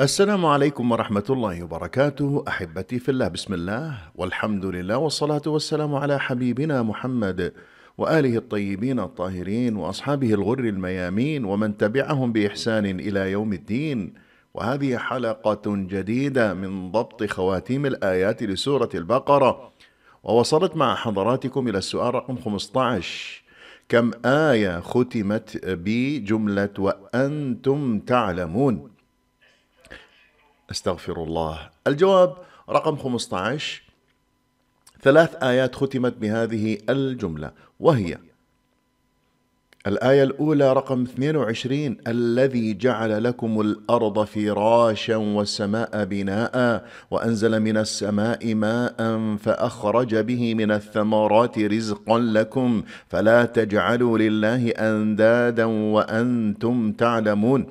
السلام عليكم ورحمة الله وبركاته أحبتي في الله بسم الله والحمد لله والصلاة والسلام على حبيبنا محمد وآله الطيبين الطاهرين وأصحابه الغر الميامين ومن تبعهم بإحسان إلى يوم الدين وهذه حلقة جديدة من ضبط خواتيم الآيات لسورة البقرة ووصلت مع حضراتكم إلى السؤال رقم 15 كم آية ختمت بجملة وأنتم تعلمون استغفر الله الجواب رقم 15 ثلاث آيات ختمت بهذه الجملة وهي الآية الأولى رقم 22 الذي جعل لكم الأرض فراشا والسماء بناء وأنزل من السماء ماء فأخرج به من الثمرات رزقا لكم فلا تجعلوا لله أندادا وأنتم تعلمون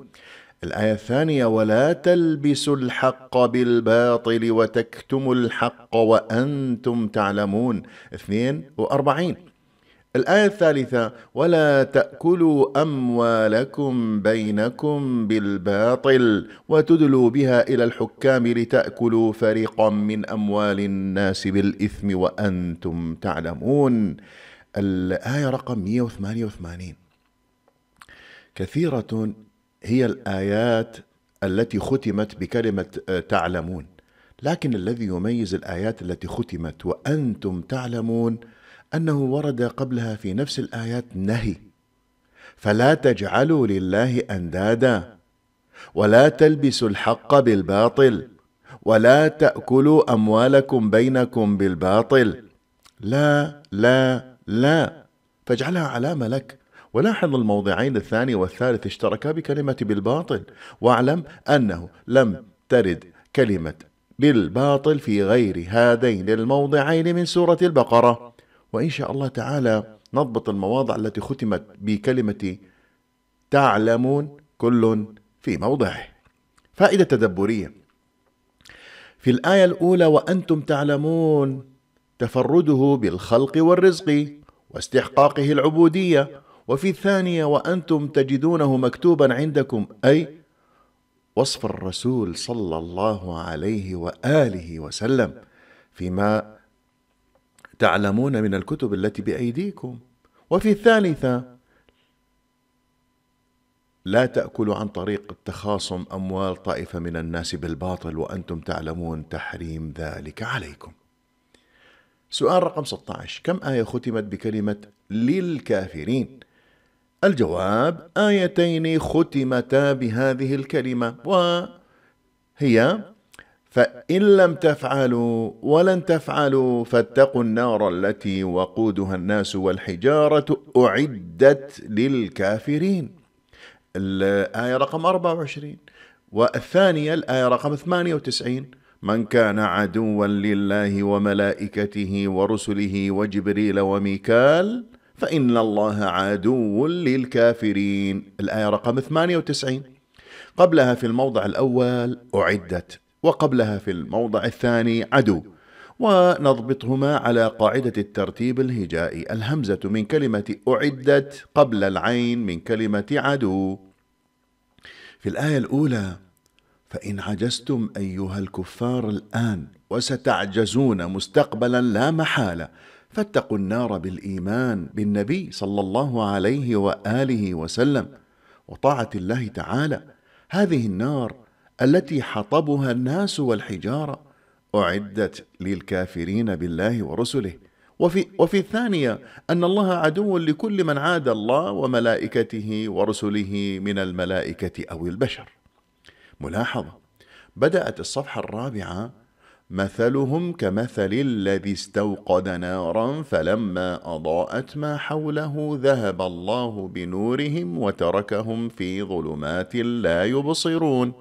الآية الثانية ولا تلبسوا الحق بالباطل وتكتموا الحق وأنتم تعلمون 42 الآية الثالثة ولا تأكلوا أموالكم بينكم بالباطل وتدلوا بها إلى الحكام لتأكلوا فريقا من أموال الناس بالإثم وأنتم تعلمون الآية رقم 188 كثيرة هي الايات التي ختمت بكلمه آه، تعلمون لكن الذي يميز الايات التي ختمت وانتم تعلمون انه ورد قبلها في نفس الايات نهي فلا تجعلوا لله اندادا ولا تلبسوا الحق بالباطل ولا تاكلوا اموالكم بينكم بالباطل لا لا لا فاجعلها علامه لك ولاحظ الموضعين الثاني والثالث اشتركا بكلمة بالباطل واعلم أنه لم ترد كلمة بالباطل في غير هذين الموضعين من سورة البقرة وإن شاء الله تعالى نضبط المواضع التي ختمت بكلمة تعلمون كل في موضعه فائدة تدبرية في الآية الأولى وأنتم تعلمون تفرده بالخلق والرزق واستحقاقه العبودية وفي الثانية وأنتم تجدونه مكتوبا عندكم أي وصف الرسول صلى الله عليه وآله وسلم فيما تعلمون من الكتب التي بأيديكم وفي الثالثة لا تأكلوا عن طريق التخاصم أموال طائفة من الناس بالباطل وأنتم تعلمون تحريم ذلك عليكم سؤال رقم 16 كم آية ختمت بكلمة للكافرين الجواب آيتين ختمتا بهذه الكلمة وهي فإن لم تفعلوا ولن تفعلوا فاتقوا النار التي وقودها الناس والحجارة أعدت للكافرين الآية رقم 24 والثانية الآية رقم 98 من كان عدوا لله وملائكته ورسله وجبريل وميكال فإن الله عدو للكافرين الآية رقم 98 قبلها في الموضع الأول أعدت وقبلها في الموضع الثاني عدو ونضبطهما على قاعدة الترتيب الهجائي الهمزة من كلمة أعدت قبل العين من كلمة عدو في الآية الأولى فإن عجزتم أيها الكفار الآن وستعجزون مستقبلا لا محالة فاتقوا النار بالايمان بالنبي صلى الله عليه واله وسلم وطاعه الله تعالى هذه النار التي حطبها الناس والحجاره اعدت للكافرين بالله ورسله وفي, وفي الثانية أن الله عدو لكل من عاد الله وملائكته ورسله من الملائكة أو البشر. ملاحظة: بدأت الصفحة الرابعة مثلهم كمثل الذي استوقد نارا فلما اضاءت ما حوله ذهب الله بنورهم وتركهم في ظلمات لا يبصرون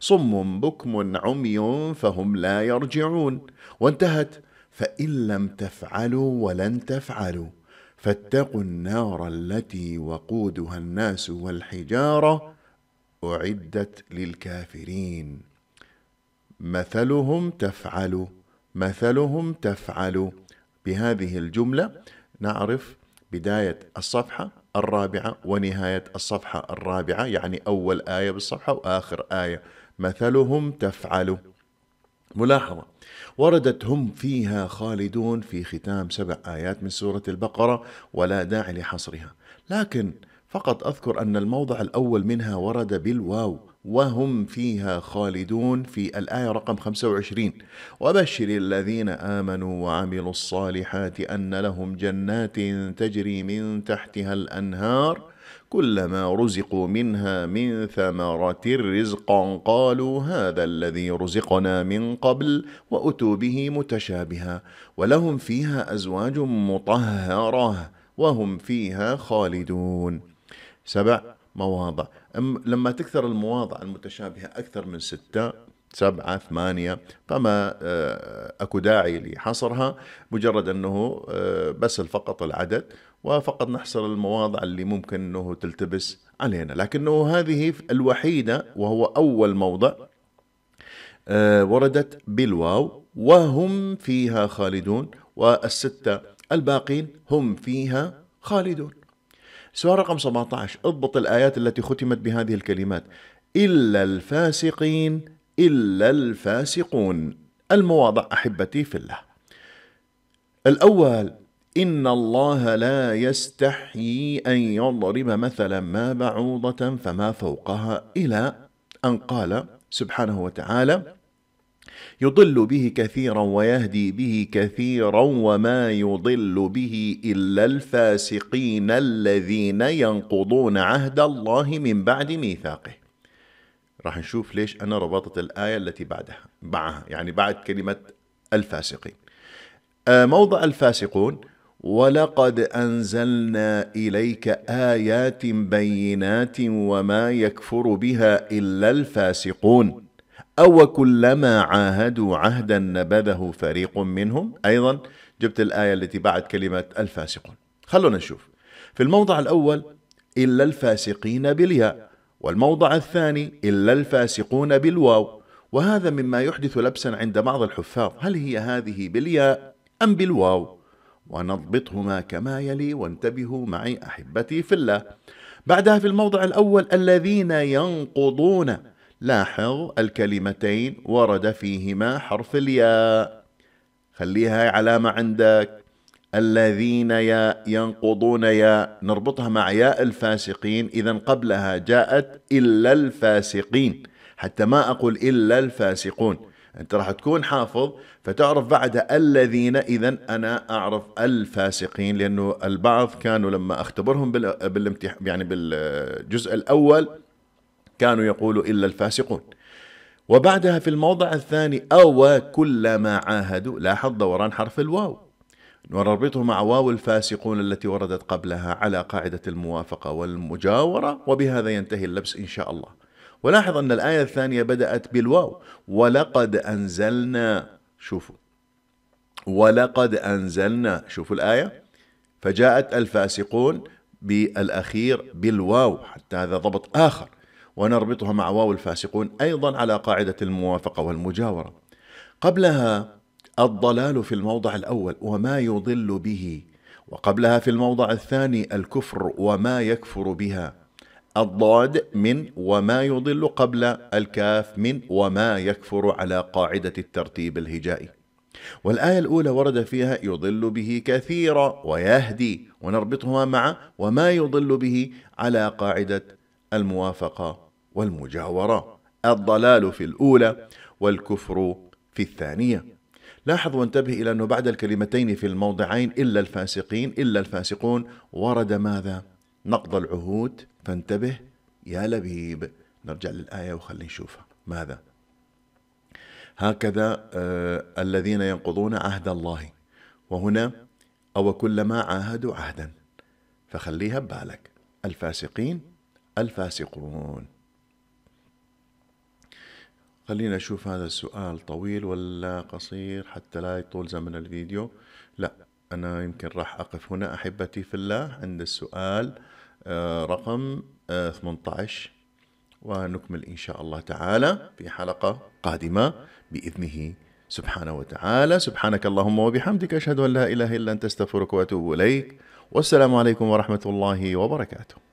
صم بكم عمي فهم لا يرجعون وانتهت فان لم تفعلوا ولن تفعلوا فاتقوا النار التي وقودها الناس والحجاره اعدت للكافرين مثلهم تفعل مثلهم تفعل بهذه الجمله نعرف بدايه الصفحه الرابعه ونهايه الصفحه الرابعه يعني اول ايه بالصفحه واخر ايه مثلهم تفعل ملاحظة وردت هم فيها خالدون في ختام سبع آيات من سورة البقرة ولا داعي لحصرها لكن فقط أذكر أن الموضع الأول منها ورد بالواو وهم فيها خالدون في الآية رقم 25 وبشر الذين آمنوا وعملوا الصالحات أن لهم جنات تجري من تحتها الأنهار كلما رزقوا منها من ثمرة رزقا قالوا هذا الذي رزقنا من قبل وأتوا به متشابها ولهم فيها أزواج مطهرة وهم فيها خالدون سبع مواضع لما تكثر المواضع المتشابهة أكثر من ستة سبعة ثمانية فما آه، أكو داعي لحصرها مجرد أنه آه، بس فقط العدد وفقط نحصر المواضع اللي ممكن أنه تلتبس علينا لكنه هذه الوحيدة وهو أول موضع آه، وردت بالواو وهم فيها خالدون والستة الباقين هم فيها خالدون سؤال رقم 17 اضبط الآيات التي ختمت بهذه الكلمات إلا الفاسقين إلا الفاسقون المواضع أحبتي في الله الأول إن الله لا يستحيي أن يضرب مثلا ما بعوضة فما فوقها إلى أن قال سبحانه وتعالى يضل به كثيرا ويهدي به كثيرا وما يضل به الا الفاسقين الذين ينقضون عهد الله من بعد ميثاقه راح نشوف ليش انا ربطت الايه التي بعدها معها يعني بعد كلمه الفاسقين آه، موضع الفاسقون ولقد انزلنا اليك ايات بينات وما يكفر بها الا الفاسقون أو كلما عاهدوا عهدا نبذه فريق منهم أيضا جبت الآية التي بعد كلمة الفاسقون خلونا نشوف في الموضع الأول إلا الفاسقين بالياء والموضع الثاني إلا الفاسقون بالواو وهذا مما يحدث لبسا عند بعض الحفاظ هل هي هذه بالياء أم بالواو ونضبطهما كما يلي وانتبهوا معي أحبتي في الله بعدها في الموضع الأول الذين ينقضون لاحظ الكلمتين ورد فيهما حرف الياء خليها علامة عندك الذين يا ينقضون يا نربطها مع ياء الفاسقين إذا قبلها جاءت إلا الفاسقين حتى ما أقول إلا الفاسقون أنت راح تكون حافظ فتعرف بعد الذين إذا أنا أعرف الفاسقين لأنه البعض كانوا لما أختبرهم بالامتحان يعني بالجزء الأول كانوا يقولوا إلا الفاسقون وبعدها في الموضع الثاني أو كلما عاهدوا لاحظ دوران حرف الواو ونربطه مع واو الفاسقون التي وردت قبلها على قاعدة الموافقة والمجاورة وبهذا ينتهي اللبس إن شاء الله ولاحظ أن الآية الثانية بدأت بالواو ولقد أنزلنا شوفوا ولقد أنزلنا شوفوا الآية فجاءت الفاسقون بالأخير بالواو حتى هذا ضبط آخر ونربطها مع واو الفاسقون أيضا على قاعدة الموافقة والمجاورة قبلها الضلال في الموضع الأول وما يضل به وقبلها في الموضع الثاني الكفر وما يكفر بها الضاد من وما يضل قبل الكاف من وما يكفر على قاعدة الترتيب الهجائي والآية الأولى ورد فيها يضل به كثيرا ويهدي ونربطهما مع وما يضل به على قاعدة الموافقة والمجاورة الضلال في الأولى والكفر في الثانية لاحظ وانتبه إلى أنه بعد الكلمتين في الموضعين إلا الفاسقين إلا الفاسقون ورد ماذا؟ نقض العهود فانتبه يا لبيب نرجع للآية وخلي نشوفها ماذا؟ هكذا آه الذين ينقضون عهد الله وهنا أو كلما عاهدوا عهدا فخليها ببالك الفاسقين الفاسقون خلينا أشوف هذا السؤال طويل ولا قصير حتى لا يطول زمن الفيديو لا أنا يمكن راح أقف هنا أحبتي في الله عند السؤال آه، رقم 18 آه، ونكمل إن شاء الله تعالى في حلقة قادمة بإذنه سبحانه وتعالى سبحانك اللهم وبحمدك أشهد أن لا إله إلا أنت أستغفرك وأتوب إليك والسلام عليكم ورحمة الله وبركاته